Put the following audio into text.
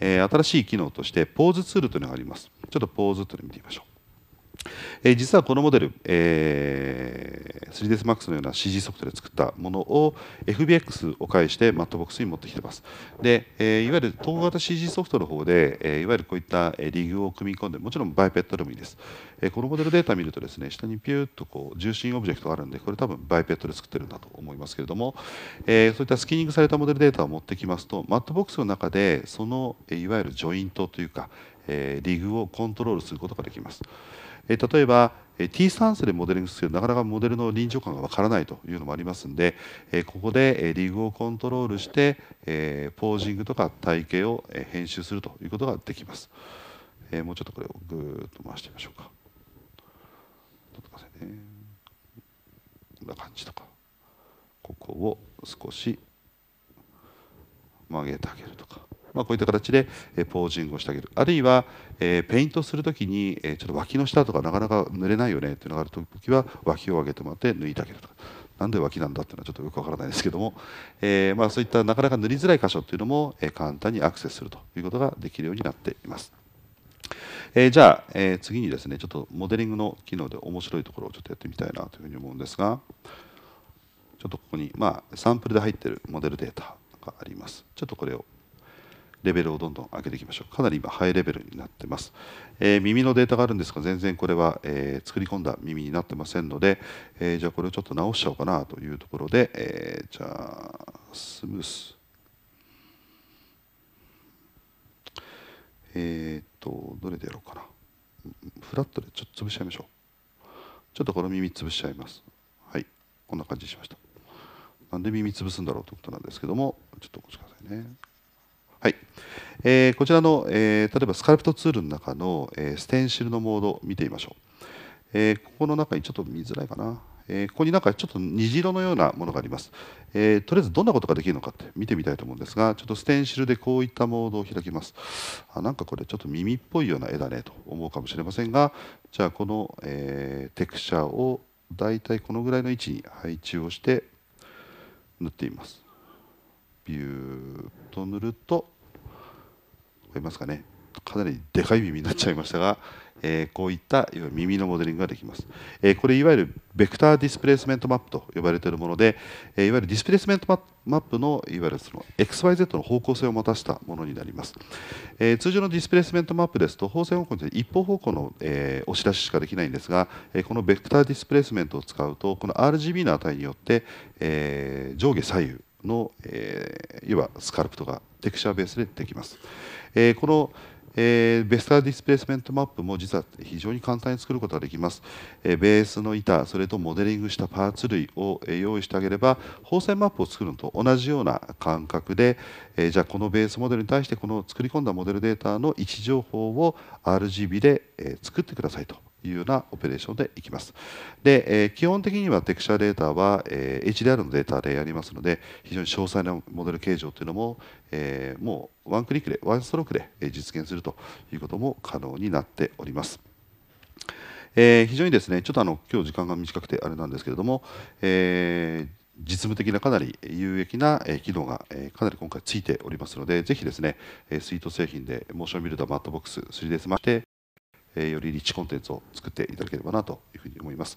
えー、新しい機能としてポーズツールというのがありますちょっとポーズというのを見てみましょう、えー、実はこのモデル、えー 3dsMax のような CG ソフトで作ったものを FBX を介してマットボックスに持ってきてます。で、えいわゆる統合型 CG ソフトの方で、えいわゆるこういったリグを組み込んでもちろんバイペットでもいいです。えこのモデルデータ見るとですね下にピューッとこう重心オブジェクトがあるんでこれ多分バイペットで作ってるんだと思いますけれども、えそういったスキーニングされたモデルデータを持ってきますとマットボックスの中でそのいわゆるジョイントというか、えリグをコントロールすることができます。え例えば T スタンスでモデリングするとなかなかモデルの臨場感がわからないというのもありますのでここでリグをコントロールしてポージングとか体型を編集するということができます。もうちょっとこれをぐーっと回してみましょうか。こんな感じとかここを少し曲げてあげるとかまあ、こういった形でポージングをしてあげるあるいは、えペイントするときに、えちょっと脇の下とかなかなか塗れないよねっていうのがある時は脇を上げてもらって抜いてあげるとかなんで脇なんだっていうのはちょっとよくわからないですけども、えー、まあ、そういったなかなか塗りづらい箇所っていうのも、え簡単にアクセスするということができるようになっています。えー、じゃあ、えー、次にですねちょっとモデリングの機能で面白いところをちょっとやってみたいなというふうに思うんですがちょっとここに、まあ、サンプルで入っているモデルデータがあります。ちょっとこれをレベルをどんどん上げていきましょうかなり今ハイレベルになってます、えー、耳のデータがあるんですが全然これは、えー、作り込んだ耳になってませんので、えー、じゃあこれをちょっと直しちゃおうかなというところで、えじゃあスムースえっとどれでやろうかなフラットでちょっと潰しちゃいましょうちょっとこの耳潰しちゃいますはいこんな感じにしましたなんで耳潰すんだろうということなんですけどもちょっとお待ちくださいねはいえー、こちらの、えー、例えばスカルプトツールの中の、えー、ステンシルのモードを見てみましょう、えここの中にちょっと見づらいかな、えここになんかちょっと虹色のようなものがあります、えとりあえずどんなことができるのかって見てみたいと思うんですがちょっとステンシルでこういったモードを開きますあなんかこれちょっと耳っぽいような絵だねと思うかもしれませんがじゃあこの、えテクスチャをだいたいこのぐらいの位置に配置をして塗っていますビューと塗ると分かりますかねかなりでかい耳になっちゃいましたが、えー、こういった耳のモデリングができます、えー、これいわゆるベクターディスプレイスメントマップと呼ばれているもので、えー、いわゆるディスプレイスメントマップのいわゆるその XYZ の方向性を持たせたものになります、え通常のディスプレイスメントマップですと方線方向に一方方向の、え押し出ししかできないんですが、えこのベクターディスプレイスメントを使うとこの RGB の値によって、え上下左右の、えー、いわばスカルプトがテクチャーベースでできます。えー、このえー、ベスターディスプレイスメントマップも実は非常に簡単に作ることができます、えー、ベースの板それとモデリングしたパーツ類を、えー、用意してあげれば放線マップを作るのと同じような感覚で、えじゃあこのベースモデルに対してこの作り込んだモデルデータの位置情報を RGB で、え作ってくださいというようなオペレーションでいきます。で、えー、基本的にはテクチャデータは、えー、HDR のデータでやりますので、非常に詳細なモデル形状というのも、えー、もうワンクリックで、ワンストロークで実現するということも可能になっております。えー、非常にですね、ちょっとあの今日時間が短くてあれなんですけれども、えー、実務的なかなり有益な機能がかなり今回ついておりますので、ぜひですね、スイート製品でモーションビルダー、マットボックス、3DS まして、えよりリッチコンテンツを作っていただければなというふうに思います。